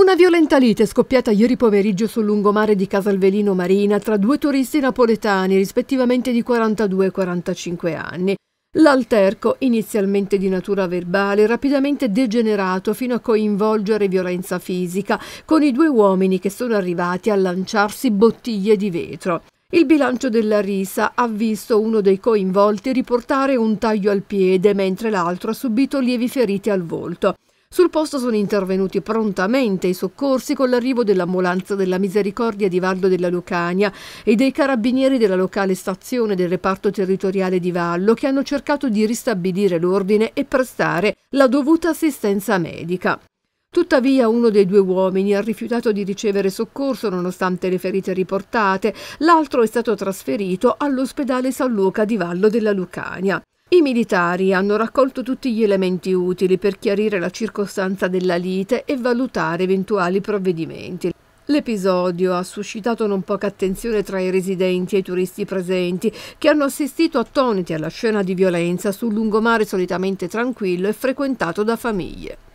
Una violenta lite scoppiata ieri pomeriggio sul lungomare di Casalvelino Marina tra due turisti napoletani, rispettivamente di 42 e 45 anni. L'alterco, inizialmente di natura verbale, rapidamente degenerato fino a coinvolgere violenza fisica, con i due uomini che sono arrivati a lanciarsi bottiglie di vetro. Il bilancio della risa ha visto uno dei coinvolti riportare un taglio al piede, mentre l'altro ha subito lievi ferite al volto. Sul posto sono intervenuti prontamente i soccorsi con l'arrivo dell'ambulanza della Misericordia di Vallo della Lucania e dei carabinieri della locale stazione del reparto territoriale di Vallo che hanno cercato di ristabilire l'ordine e prestare la dovuta assistenza medica. Tuttavia uno dei due uomini ha rifiutato di ricevere soccorso nonostante le ferite riportate, l'altro è stato trasferito all'ospedale San Luca di Vallo della Lucania. I militari hanno raccolto tutti gli elementi utili per chiarire la circostanza della lite e valutare eventuali provvedimenti. L'episodio ha suscitato non poca attenzione tra i residenti e i turisti presenti, che hanno assistito attoniti alla scena di violenza sul lungomare solitamente tranquillo e frequentato da famiglie.